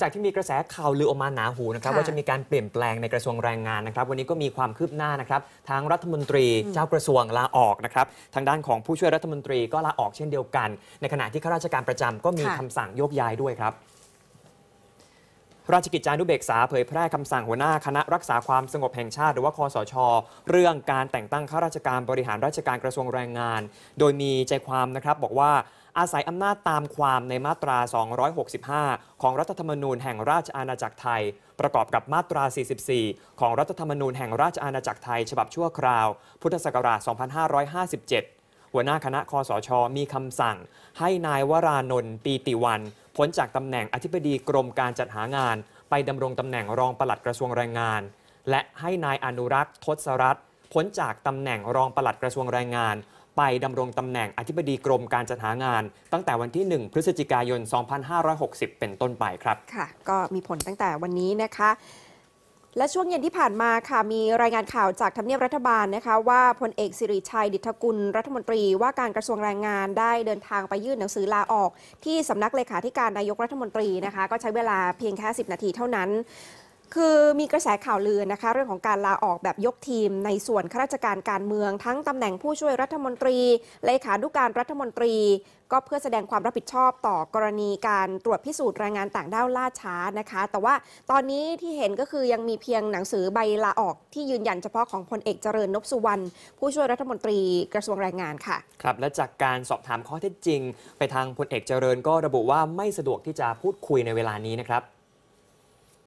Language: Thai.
จากที่มีกระแสข่าวลือออกมาหนาหูนะครับว่าจะมีการเปลี่ยนแปลงในกระทรวงแรงงานนะครับ วันนี้ก็มีความคืบหน้านะครับทางรัฐมนตรีเจ้ากระทรวงลาออกนะครับ ทางด้านของผู้ช่วยรัฐมนตรีก็ลาออกเช่นเดียวกัน ในขณะที่ข้าราชการประจำก็มีคำสั่งโยกย้ายด้วยครับราชกิจจานุเบกษาเผยแพร่คำสั่งหัวหน้า คณะรักษาความสงบแห่งชาติหรือว่าคอสช เรื่องการแต่งตั้งข้าราชการบริหารราชการกระทรวงแรงงาน โดยมีใจความนะครับบอกว่าอาศัยอำนาจตามความในมาตรา 265 ของรัฐธรรมนูญแห่งราชอาณาจักรไทย ประกอบกับมาตรา 44 ของรัฐธรรมนูญแห่งราชอาณาจักรไทย ฉบับชั่วคราว พุทธศักราช 2557หัวหน้าคณะคอสช มีคำสั่ง ให้นายวรานนท์ปีติวันพ้นจากตำแหน่งอธิบดีกรมการจัดหางาน ไปดำรงตำแหน่งรองปลัดกระทรวงแรงงาน และให้นายอนุรักษ์ทศรัตน์พ้นจากตำแหน่งรองปลัดกระทรวงแรงงาน ไปดำรงตำแหน่งอธิบดีกรมการจัดหางาน ตั้งแต่วันที่ 1 พฤศจิกายน 2560 เป็นต้นไปครับค่ะ ก็มีผลตั้งแต่วันนี้นะคะและช่วงเย็นที่ผ่านมาค่ะมีรายงานข่าวจากทำเนียบรัฐบาลนะคะว่าพลเอกสิริชัยดิตกุลรัฐมนตรีว่าการกระทรวงแรงงานได้เดินทางไปยื่นหนังสือลาออก ที่สำนักเลขาธิการนายกรัฐมนตรีนะคะ ก็ใช้เวลาเพียงแค่ 10 นาทีเท่านั้นคือมีกระแสข่าวลือนะคะ เรื่องของการลาออกแบบยกทีม ในส่วนข้าราชการการเมืองทั้งตำแหน่งผู้ช่วยรัฐมนตรีเลขานุการรัฐมนตรี ก็เพื่อแสดงความรับผิดชอบต่อกรณีการตรวจพิสูจน์แรงงานต่างด้าวล่าช้านะคะ แต่ว่าตอนนี้ที่เห็นก็คือยังมีเพียงหนังสือใบลาออกที่ยืนยันเฉพาะของพลเอกเจริญนพสุวรรณผู้ช่วยรัฐมนตรีกระทรวงแรงงานค่ะครับและจากการสอบถามข้อเท็จจริง ไปทางพลเอกเจริญก็ระบุว่าไม่สะดวกที่จะพูดคุยในเวลานี้นะครับ